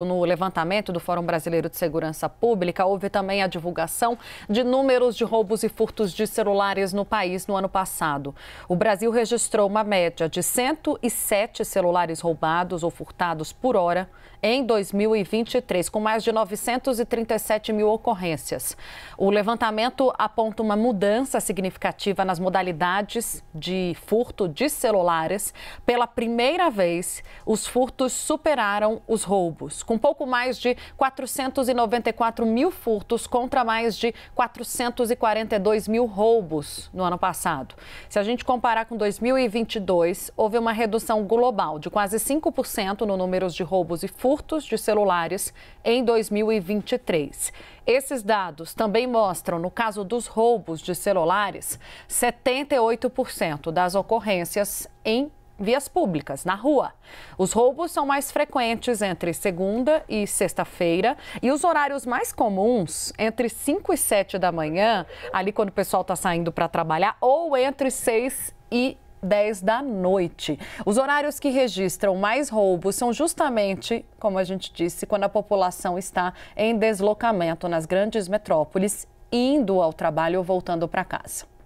No levantamento do Fórum Brasileiro de Segurança Pública, houve também a divulgação de números de roubos e furtos de celulares no país no ano passado. O Brasil registrou uma média de 107 celulares roubados ou furtados por hora em 2023, com mais de 937 mil ocorrências. O levantamento aponta uma mudança significativa nas modalidades de furto de celulares. Pela primeira vez, os furtos superaram os roubos com pouco mais de 494 mil furtos contra mais de 442 mil roubos no ano passado. Se a gente comparar com 2022, houve uma redução global de quase 5% no número de roubos e furtos de celulares em 2023. Esses dados também mostram, no caso dos roubos de celulares, 78% das ocorrências em vias públicas, na rua. Os roubos são mais frequentes entre segunda e sexta-feira e os horários mais comuns entre 5 e 7 da manhã, ali quando o pessoal está saindo para trabalhar, ou entre 6 e 10 da noite. Os horários que registram mais roubos são justamente, como a gente disse, quando a população está em deslocamento nas grandes metrópoles, indo ao trabalho ou voltando para casa.